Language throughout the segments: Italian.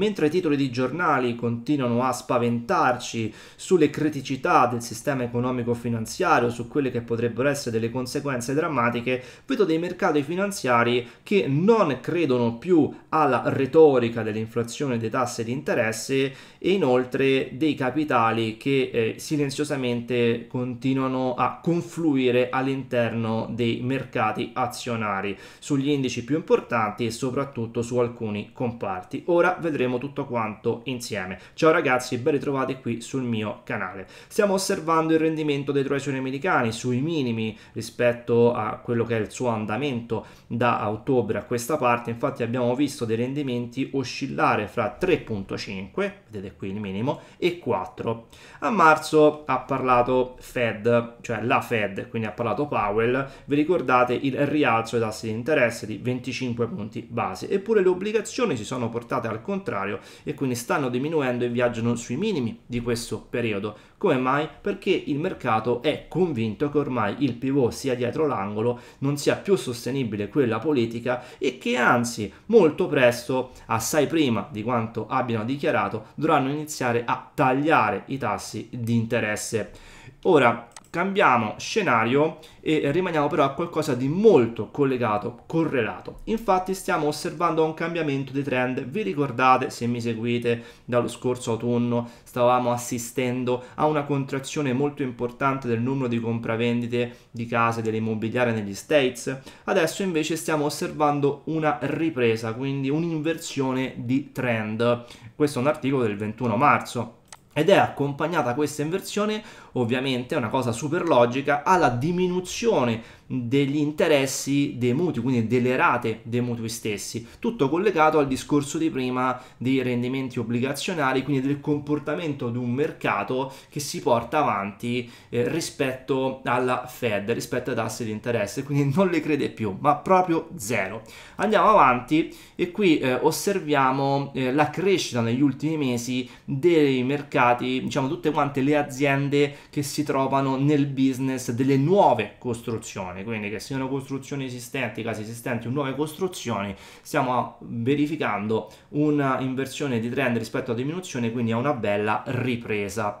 Mentre i titoli di giornali continuano a spaventarci sulle criticità del sistema economico-finanziario, su quelle che potrebbero essere delle conseguenze drammatiche, vedo dei mercati finanziari che non credono più alla retorica dell'inflazione dei tassi di interesse e inoltre dei capitali che eh, silenziosamente continuano a confluire all'interno dei mercati azionari, sugli indici più importanti e soprattutto su alcuni comparti. Ora vedremo vedremo tutto quanto insieme. Ciao ragazzi, ben ritrovati qui sul mio canale. Stiamo osservando il rendimento dei treasury americani sui minimi rispetto a quello che è il suo andamento da ottobre a questa parte, infatti abbiamo visto dei rendimenti oscillare fra 3.5, vedete qui il minimo, e 4. A marzo ha parlato Fed, cioè la Fed, quindi ha parlato Powell, vi ricordate il rialzo dei tassi di interesse di 25 punti base, eppure le obbligazioni si sono portate al contrario contrario e quindi stanno diminuendo e viaggiano sui minimi di questo periodo. Come mai? Perché il mercato è convinto che ormai il pivot sia dietro l'angolo, non sia più sostenibile quella politica e che anzi molto presto, assai prima di quanto abbiano dichiarato, dovranno iniziare a tagliare i tassi di interesse. Ora, cambiamo scenario e rimaniamo però a qualcosa di molto collegato, correlato. Infatti stiamo osservando un cambiamento di trend. Vi ricordate, se mi seguite, dallo scorso autunno stavamo assistendo a una contrazione molto importante del numero di compravendite di case dell'immobiliare negli States? Adesso invece stiamo osservando una ripresa, quindi un'inversione di trend. Questo è un articolo del 21 marzo ed è accompagnata questa inversione, ovviamente è una cosa super logica, alla diminuzione degli interessi dei mutui, quindi delle rate dei mutui stessi, tutto collegato al discorso di prima dei rendimenti obbligazionari, quindi del comportamento di un mercato che si porta avanti eh, rispetto alla Fed, rispetto ai tassi di interesse, quindi non le crede più, ma proprio zero. Andiamo avanti e qui eh, osserviamo eh, la crescita negli ultimi mesi dei mercati mercati, diciamo tutte quante le aziende che si trovano nel business delle nuove costruzioni, quindi che siano costruzioni esistenti, casi esistenti o nuove costruzioni, stiamo verificando un'inversione di trend rispetto a diminuzione, quindi a una bella ripresa.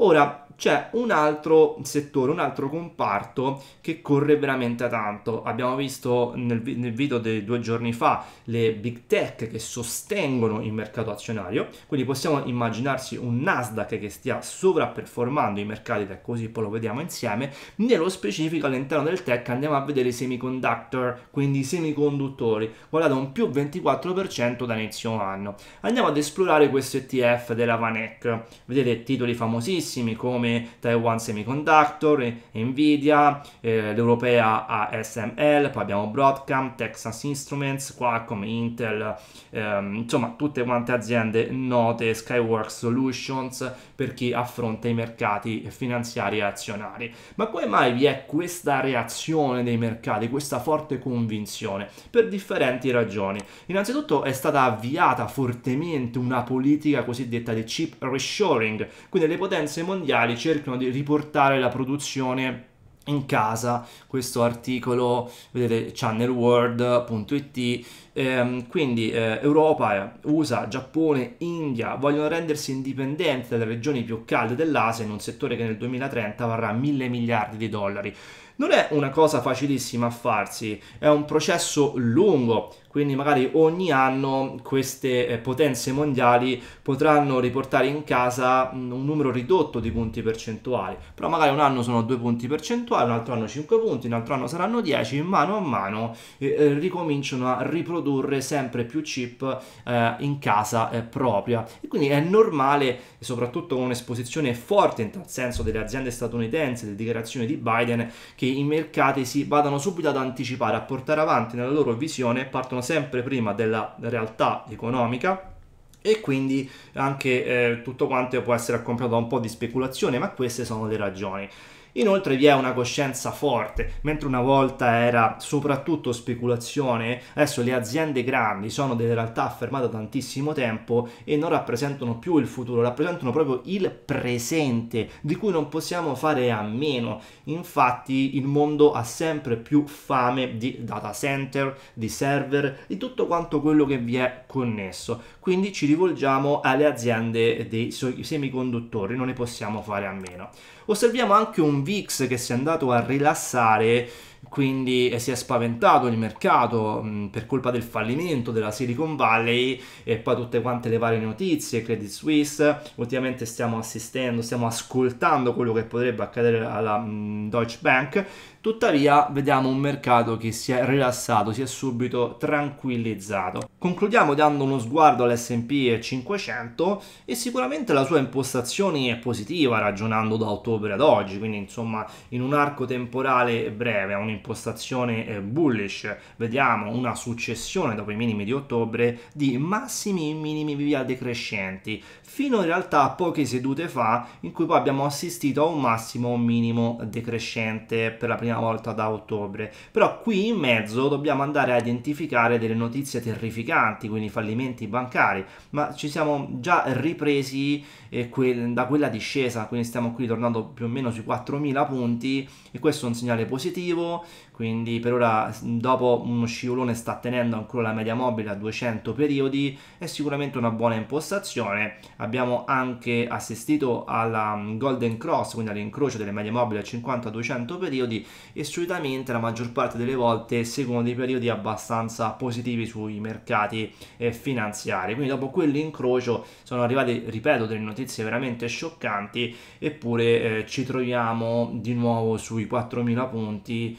Ora c'è un altro settore, un altro comparto che corre veramente tanto. Abbiamo visto nel, nel video dei due giorni fa le big tech che sostengono il mercato azionario, quindi possiamo immaginarsi un Nasdaq che stia sovraperformando i mercati tech, così poi lo vediamo insieme. Nello specifico all'interno del tech andiamo a vedere i semiconductor, quindi i semiconduttori, guardate un più 24% da inizio anno. Andiamo ad esplorare questo ETF della Vanec, vedete titoli famosissimi grandissimi come Taiwan Semiconductor, Nvidia, eh, l'europea ASML, poi abbiamo Broadcom, Texas Instruments, Qualcomm, Intel, ehm, insomma tutte quante aziende note, Skyworks Solutions per chi affronta i mercati finanziari e azionari. Ma come mai vi è questa reazione dei mercati, questa forte convinzione? Per differenti ragioni. Innanzitutto è stata avviata fortemente una politica cosiddetta di chip reshoring, quindi le potenze potenze mondiali cercano di riportare la produzione in casa questo articolo vedete channelworld.it ehm, quindi eh, Europa, eh, USA, Giappone, India vogliono rendersi indipendenti dalle regioni più calde dell'Asia in un settore che nel 2030 varrà mille miliardi di dollari non è una cosa facilissima a farsi, è un processo lungo, quindi magari ogni anno queste eh, potenze mondiali potranno riportare in casa mm, un numero ridotto di punti percentuali, però magari un anno sono 2 punti percentuali, un altro anno 5 punti, un altro anno saranno 10, mano a mano eh, eh, ricominciano a riprodurre sempre più chip eh, in casa eh, propria e quindi è normale, soprattutto con un'esposizione forte in tal senso delle aziende statunitensi, delle dichiarazioni di Biden, che i mercati si vadano subito ad anticipare, a portare avanti nella loro visione, partono sempre prima della realtà economica e quindi anche eh, tutto quanto può essere accompagnato da un po' di speculazione, ma queste sono le ragioni. Inoltre vi è una coscienza forte, mentre una volta era soprattutto speculazione, adesso le aziende grandi sono delle realtà affermate da tantissimo tempo e non rappresentano più il futuro, rappresentano proprio il presente, di cui non possiamo fare a meno. Infatti il mondo ha sempre più fame di data center, di server, di tutto quanto quello che vi è connesso. Quindi ci rivolgiamo alle aziende dei semiconduttori, non ne possiamo fare a meno. Osserviamo anche un John Vicks che si è andato a rilassare quindi eh, si è spaventato il mercato mh, mm, per colpa del fallimento della Silicon Valley e poi tutte quante le varie notizie, Credit Suisse, ultimamente stiamo assistendo, stiamo ascoltando quello che potrebbe accadere alla mh, mm, Deutsche Bank, tuttavia vediamo un mercato che si è rilassato, si è subito tranquillizzato. Concludiamo dando uno sguardo all'S&P 500 e sicuramente la sua impostazione è positiva ragionando da ottobre ad oggi, quindi insomma in un arco temporale breve, un'impostazione eh, bullish, vediamo una successione dopo i minimi di ottobre di massimi e minimi via decrescenti, fino in realtà a poche sedute fa in cui poi abbiamo assistito a un massimo minimo decrescente per la prima volta da ottobre. Però qui in mezzo dobbiamo andare a identificare delle notizie terrificanti, quindi fallimenti bancari, ma ci siamo già ripresi eh, que da quella discesa, quindi stiamo qui tornando più o meno sui 4.000 punti e questo è un segnale positivo quindi per ora dopo uno scivolone sta tenendo ancora la media mobile a 200 periodi, è sicuramente una buona impostazione, abbiamo anche assistito alla mm, Golden Cross, quindi all'incrocio delle medie mobili a 50-200 periodi e solitamente la maggior parte delle volte seguono dei periodi abbastanza positivi sui mercati eh, finanziari, quindi dopo quell'incrocio sono arrivate, ripeto, delle notizie veramente scioccanti, eppure eh, ci troviamo di nuovo sui 4.000 punti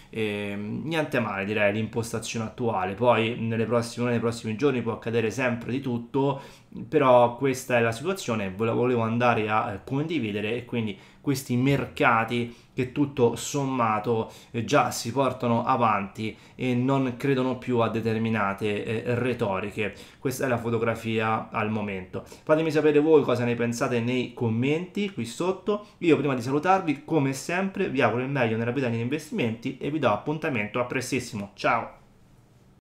E, ehm, niente male direi l'impostazione attuale, poi nelle prossime, nei prossimi giorni può accadere sempre di tutto, però questa è la situazione, ve la volevo andare a eh, condividere e quindi questi mercati che tutto sommato eh, già si portano avanti e non credono più a determinate eh, retoriche. Questa è la fotografia al momento. Fatemi sapere voi cosa ne pensate nei commenti qui sotto. Io prima di salutarvi, come sempre, vi auguro il meglio nella vita degli investimenti e vi do appuntamento a prestissimo. Ciao!